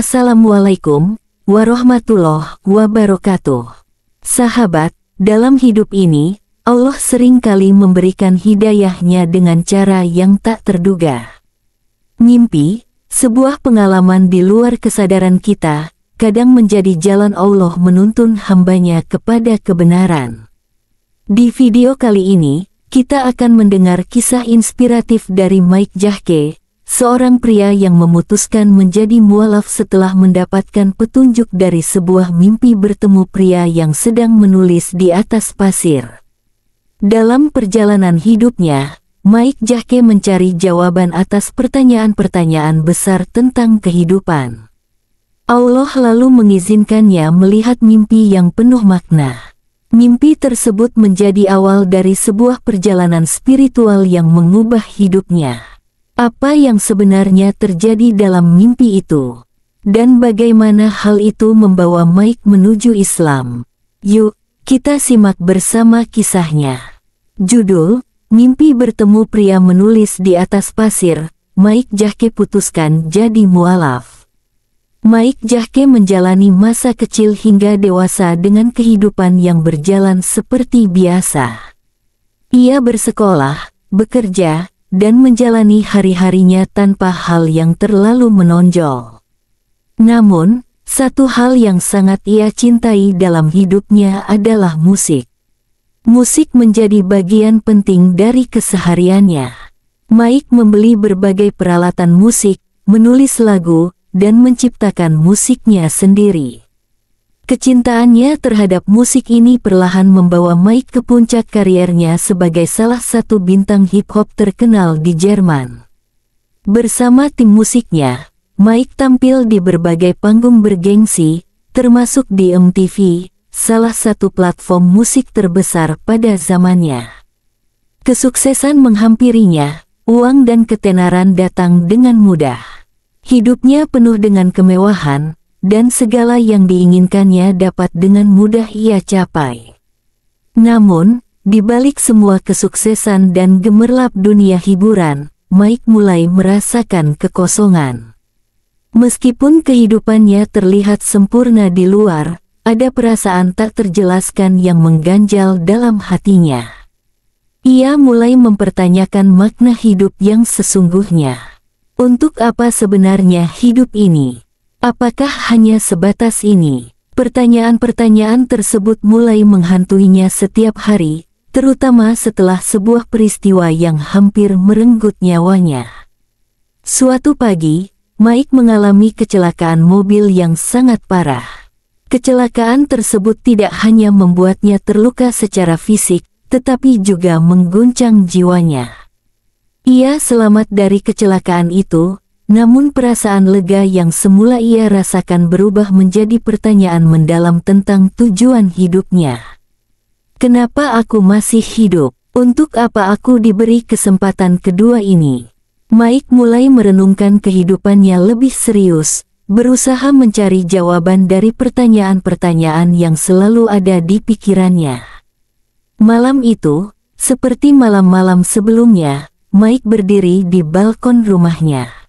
Assalamualaikum warahmatullahi wabarakatuh. Sahabat, dalam hidup ini, Allah seringkali memberikan hidayahnya dengan cara yang tak terduga. Mimpi, sebuah pengalaman di luar kesadaran kita, kadang menjadi jalan Allah menuntun hambanya kepada kebenaran. Di video kali ini, kita akan mendengar kisah inspiratif dari Mike Jahke, seorang pria yang memutuskan menjadi mualaf setelah mendapatkan petunjuk dari sebuah mimpi bertemu pria yang sedang menulis di atas pasir. Dalam perjalanan hidupnya, Mike Jahke mencari jawaban atas pertanyaan-pertanyaan besar tentang kehidupan. Allah lalu mengizinkannya melihat mimpi yang penuh makna. Mimpi tersebut menjadi awal dari sebuah perjalanan spiritual yang mengubah hidupnya apa yang sebenarnya terjadi dalam mimpi itu, dan bagaimana hal itu membawa Mike menuju Islam. Yuk, kita simak bersama kisahnya. Judul, Mimpi Bertemu Pria Menulis di Atas Pasir, Mike Jahke putuskan jadi mualaf. Mike Jahke menjalani masa kecil hingga dewasa dengan kehidupan yang berjalan seperti biasa. Ia bersekolah, bekerja, dan menjalani hari-harinya tanpa hal yang terlalu menonjol. Namun, satu hal yang sangat ia cintai dalam hidupnya adalah musik. Musik menjadi bagian penting dari kesehariannya. Mike membeli berbagai peralatan musik, menulis lagu, dan menciptakan musiknya sendiri. Kecintaannya terhadap musik ini perlahan membawa Mike ke puncak kariernya sebagai salah satu bintang hip-hop terkenal di Jerman. Bersama tim musiknya, Mike tampil di berbagai panggung bergengsi, termasuk di MTV, salah satu platform musik terbesar pada zamannya. Kesuksesan menghampirinya, uang dan ketenaran datang dengan mudah. Hidupnya penuh dengan kemewahan, dan segala yang diinginkannya dapat dengan mudah ia capai. Namun, di balik semua kesuksesan dan gemerlap dunia hiburan, Mike mulai merasakan kekosongan. Meskipun kehidupannya terlihat sempurna di luar, ada perasaan tak terjelaskan yang mengganjal dalam hatinya. Ia mulai mempertanyakan makna hidup yang sesungguhnya. Untuk apa sebenarnya hidup ini? Apakah hanya sebatas ini? Pertanyaan-pertanyaan tersebut mulai menghantuinya setiap hari, terutama setelah sebuah peristiwa yang hampir merenggut nyawanya. Suatu pagi, Mike mengalami kecelakaan mobil yang sangat parah. Kecelakaan tersebut tidak hanya membuatnya terluka secara fisik, tetapi juga mengguncang jiwanya. Ia selamat dari kecelakaan itu, namun perasaan lega yang semula ia rasakan berubah menjadi pertanyaan mendalam tentang tujuan hidupnya. Kenapa aku masih hidup? Untuk apa aku diberi kesempatan kedua ini? Mike mulai merenungkan kehidupannya lebih serius, berusaha mencari jawaban dari pertanyaan-pertanyaan yang selalu ada di pikirannya. Malam itu, seperti malam-malam sebelumnya, Mike berdiri di balkon rumahnya.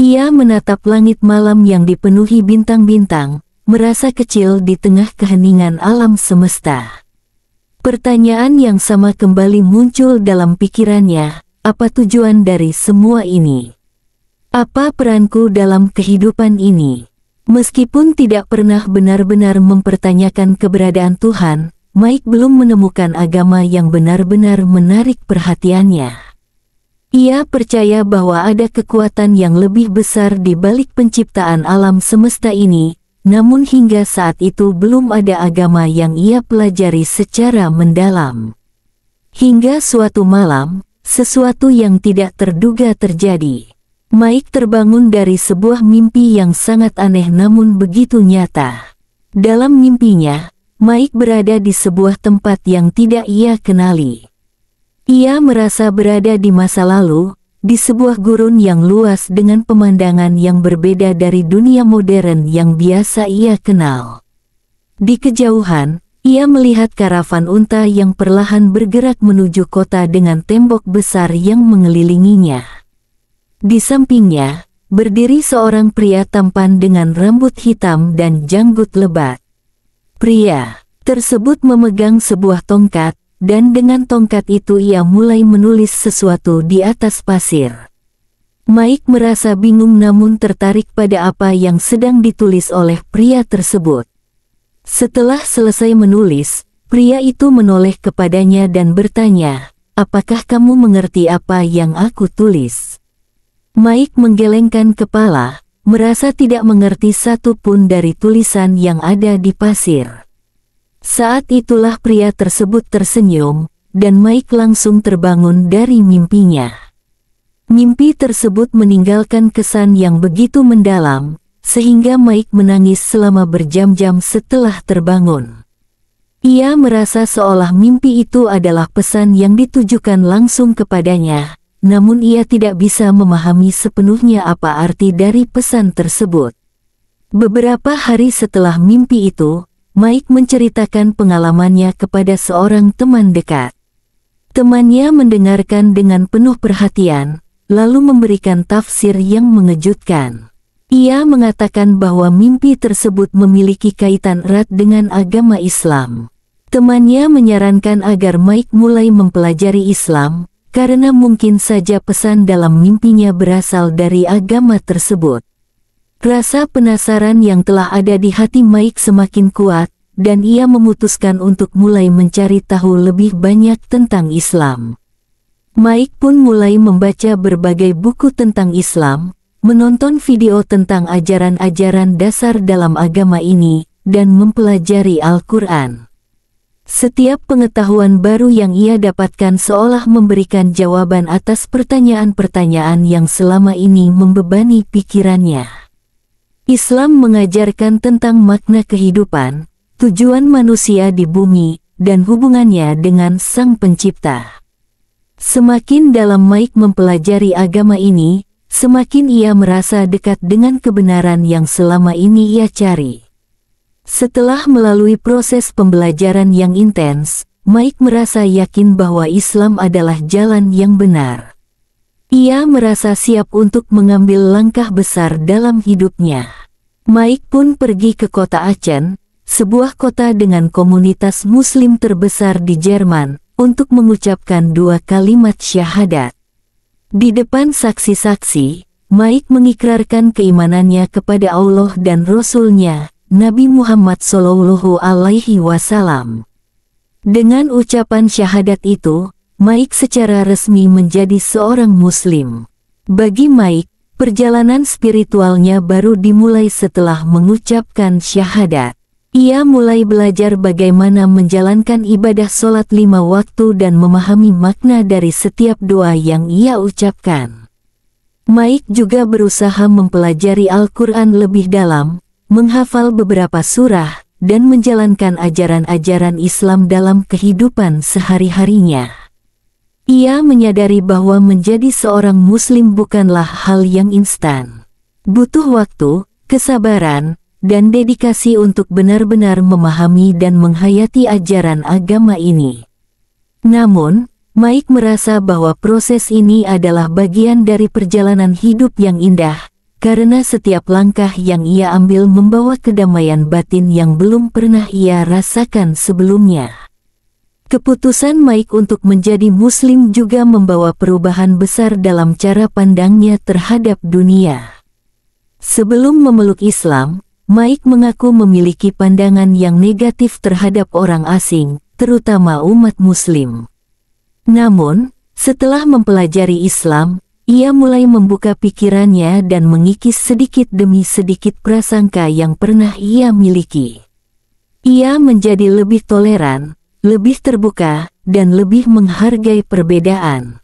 Ia menatap langit malam yang dipenuhi bintang-bintang, merasa kecil di tengah keheningan alam semesta. Pertanyaan yang sama kembali muncul dalam pikirannya, apa tujuan dari semua ini? Apa peranku dalam kehidupan ini? Meskipun tidak pernah benar-benar mempertanyakan keberadaan Tuhan, Mike belum menemukan agama yang benar-benar menarik perhatiannya. Ia percaya bahwa ada kekuatan yang lebih besar di balik penciptaan alam semesta ini, namun hingga saat itu belum ada agama yang ia pelajari secara mendalam. Hingga suatu malam, sesuatu yang tidak terduga terjadi. Mike terbangun dari sebuah mimpi yang sangat aneh namun begitu nyata. Dalam mimpinya, Mike berada di sebuah tempat yang tidak ia kenali. Ia merasa berada di masa lalu, di sebuah gurun yang luas dengan pemandangan yang berbeda dari dunia modern yang biasa ia kenal. Di kejauhan, ia melihat karavan unta yang perlahan bergerak menuju kota dengan tembok besar yang mengelilinginya. Di sampingnya, berdiri seorang pria tampan dengan rambut hitam dan janggut lebat. Pria tersebut memegang sebuah tongkat, dan dengan tongkat itu ia mulai menulis sesuatu di atas pasir. Mike merasa bingung namun tertarik pada apa yang sedang ditulis oleh pria tersebut. Setelah selesai menulis, pria itu menoleh kepadanya dan bertanya, apakah kamu mengerti apa yang aku tulis? Mike menggelengkan kepala, merasa tidak mengerti satu pun dari tulisan yang ada di pasir. Saat itulah pria tersebut tersenyum, dan Mike langsung terbangun dari mimpinya. Mimpi tersebut meninggalkan kesan yang begitu mendalam, sehingga Mike menangis selama berjam-jam setelah terbangun. Ia merasa seolah mimpi itu adalah pesan yang ditujukan langsung kepadanya, namun ia tidak bisa memahami sepenuhnya apa arti dari pesan tersebut. Beberapa hari setelah mimpi itu, Mike menceritakan pengalamannya kepada seorang teman dekat. Temannya mendengarkan dengan penuh perhatian, lalu memberikan tafsir yang mengejutkan. Ia mengatakan bahwa mimpi tersebut memiliki kaitan erat dengan agama Islam. Temannya menyarankan agar Mike mulai mempelajari Islam, karena mungkin saja pesan dalam mimpinya berasal dari agama tersebut. Rasa penasaran yang telah ada di hati Mike semakin kuat, dan ia memutuskan untuk mulai mencari tahu lebih banyak tentang Islam. Mike pun mulai membaca berbagai buku tentang Islam, menonton video tentang ajaran-ajaran dasar dalam agama ini, dan mempelajari Al-Quran. Setiap pengetahuan baru yang ia dapatkan seolah memberikan jawaban atas pertanyaan-pertanyaan yang selama ini membebani pikirannya. Islam mengajarkan tentang makna kehidupan, tujuan manusia di bumi, dan hubungannya dengan Sang Pencipta. Semakin dalam Mike mempelajari agama ini, semakin ia merasa dekat dengan kebenaran yang selama ini ia cari. Setelah melalui proses pembelajaran yang intens, Mike merasa yakin bahwa Islam adalah jalan yang benar. Ia merasa siap untuk mengambil langkah besar dalam hidupnya. Mike pun pergi ke kota Aachen, sebuah kota dengan komunitas muslim terbesar di Jerman, untuk mengucapkan dua kalimat syahadat. Di depan saksi-saksi, Mike mengikrarkan keimanannya kepada Allah dan Rasulnya, Nabi Muhammad SAW. Dengan ucapan syahadat itu, Mike secara resmi menjadi seorang muslim. Bagi Mike, perjalanan spiritualnya baru dimulai setelah mengucapkan syahadat. Ia mulai belajar bagaimana menjalankan ibadah sholat lima waktu dan memahami makna dari setiap doa yang ia ucapkan. Mike juga berusaha mempelajari Al-Quran lebih dalam, menghafal beberapa surah, dan menjalankan ajaran-ajaran Islam dalam kehidupan sehari-harinya. Ia menyadari bahwa menjadi seorang muslim bukanlah hal yang instan. Butuh waktu, kesabaran, dan dedikasi untuk benar-benar memahami dan menghayati ajaran agama ini. Namun, Mike merasa bahwa proses ini adalah bagian dari perjalanan hidup yang indah, karena setiap langkah yang ia ambil membawa kedamaian batin yang belum pernah ia rasakan sebelumnya. Keputusan Mike untuk menjadi Muslim juga membawa perubahan besar dalam cara pandangnya terhadap dunia. Sebelum memeluk Islam, Mike mengaku memiliki pandangan yang negatif terhadap orang asing, terutama umat Muslim. Namun, setelah mempelajari Islam, ia mulai membuka pikirannya dan mengikis sedikit demi sedikit prasangka yang pernah ia miliki. Ia menjadi lebih toleran, lebih terbuka, dan lebih menghargai perbedaan.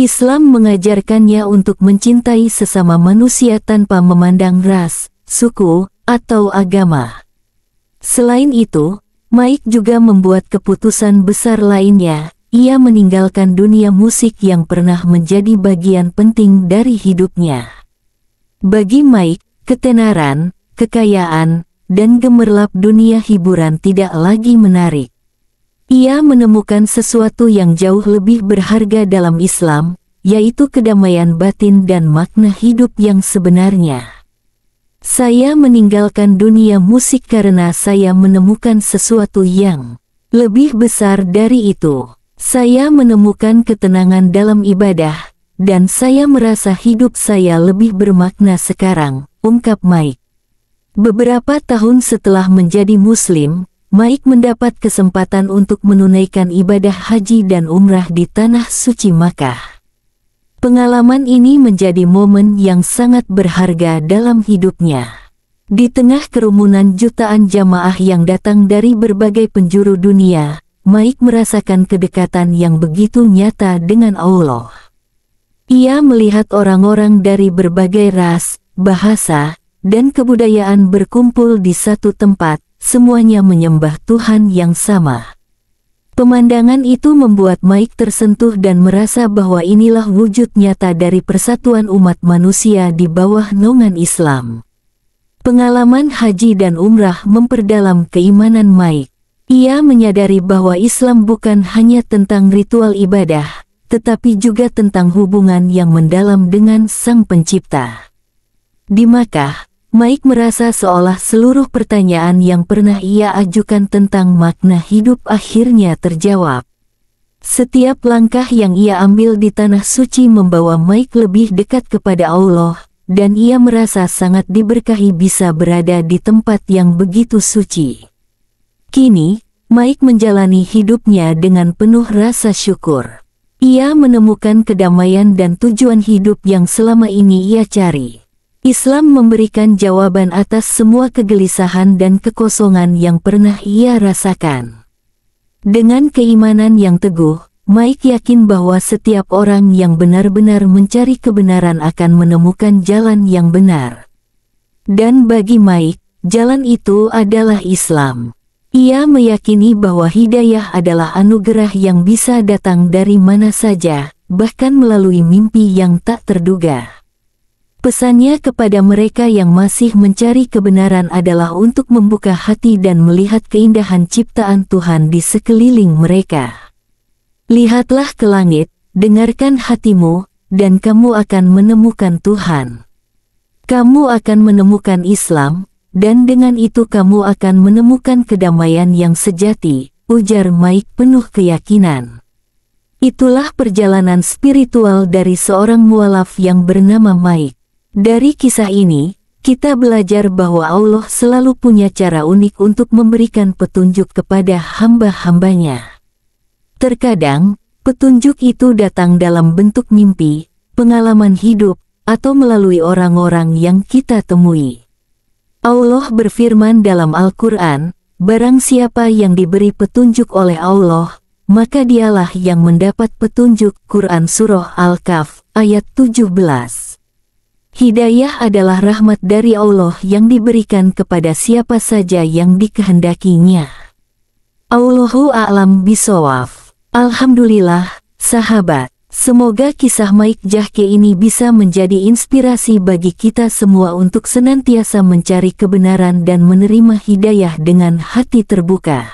Islam mengajarkannya untuk mencintai sesama manusia tanpa memandang ras, suku, atau agama. Selain itu, Mike juga membuat keputusan besar lainnya, ia meninggalkan dunia musik yang pernah menjadi bagian penting dari hidupnya. Bagi Mike, ketenaran, kekayaan, dan gemerlap dunia hiburan tidak lagi menarik. Ia menemukan sesuatu yang jauh lebih berharga dalam Islam, yaitu kedamaian batin dan makna hidup yang sebenarnya. Saya meninggalkan dunia musik karena saya menemukan sesuatu yang lebih besar dari itu. Saya menemukan ketenangan dalam ibadah, dan saya merasa hidup saya lebih bermakna sekarang, ungkap Mike. Beberapa tahun setelah menjadi Muslim, Maik mendapat kesempatan untuk menunaikan ibadah haji dan umrah di Tanah Suci Makkah. Pengalaman ini menjadi momen yang sangat berharga dalam hidupnya. Di tengah kerumunan jutaan jamaah yang datang dari berbagai penjuru dunia, Maik merasakan kedekatan yang begitu nyata dengan Allah. Ia melihat orang-orang dari berbagai ras, bahasa, dan kebudayaan berkumpul di satu tempat, semuanya menyembah Tuhan yang sama. Pemandangan itu membuat Mike tersentuh dan merasa bahwa inilah wujud nyata dari persatuan umat manusia di bawah nongan Islam. Pengalaman haji dan umrah memperdalam keimanan Mike. Ia menyadari bahwa Islam bukan hanya tentang ritual ibadah, tetapi juga tentang hubungan yang mendalam dengan Sang Pencipta. Di Makkah, Mike merasa seolah seluruh pertanyaan yang pernah ia ajukan tentang makna hidup akhirnya terjawab. Setiap langkah yang ia ambil di tanah suci membawa Mike lebih dekat kepada Allah, dan ia merasa sangat diberkahi bisa berada di tempat yang begitu suci. Kini, Mike menjalani hidupnya dengan penuh rasa syukur. Ia menemukan kedamaian dan tujuan hidup yang selama ini ia cari. Islam memberikan jawaban atas semua kegelisahan dan kekosongan yang pernah ia rasakan. Dengan keimanan yang teguh, Mike yakin bahwa setiap orang yang benar-benar mencari kebenaran akan menemukan jalan yang benar. Dan bagi Mike, jalan itu adalah Islam. Ia meyakini bahwa hidayah adalah anugerah yang bisa datang dari mana saja, bahkan melalui mimpi yang tak terduga. Pesannya kepada mereka yang masih mencari kebenaran adalah untuk membuka hati dan melihat keindahan ciptaan Tuhan di sekeliling mereka. Lihatlah ke langit, dengarkan hatimu, dan kamu akan menemukan Tuhan. Kamu akan menemukan Islam, dan dengan itu kamu akan menemukan kedamaian yang sejati, ujar Mike penuh keyakinan. Itulah perjalanan spiritual dari seorang mualaf yang bernama Mike. Dari kisah ini, kita belajar bahwa Allah selalu punya cara unik untuk memberikan petunjuk kepada hamba-hambanya. Terkadang, petunjuk itu datang dalam bentuk mimpi, pengalaman hidup, atau melalui orang-orang yang kita temui. Allah berfirman dalam Al-Quran, Barang siapa yang diberi petunjuk oleh Allah, maka dialah yang mendapat petunjuk Quran Surah Al-Kaf ayat 17. Hidayah adalah rahmat dari Allah yang diberikan kepada siapa saja yang dikehendakinya. Allahu a'lam bisawaf. Alhamdulillah, sahabat. Semoga kisah Maik Jahke ini bisa menjadi inspirasi bagi kita semua untuk senantiasa mencari kebenaran dan menerima hidayah dengan hati terbuka.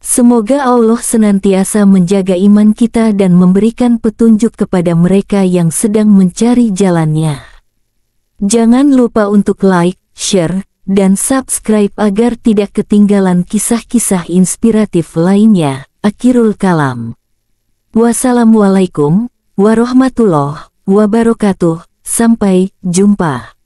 Semoga Allah senantiasa menjaga iman kita dan memberikan petunjuk kepada mereka yang sedang mencari jalannya. Jangan lupa untuk like, share, dan subscribe agar tidak ketinggalan kisah-kisah inspiratif lainnya. Akhirul kalam. Wassalamualaikum warahmatullahi wabarakatuh. Sampai jumpa.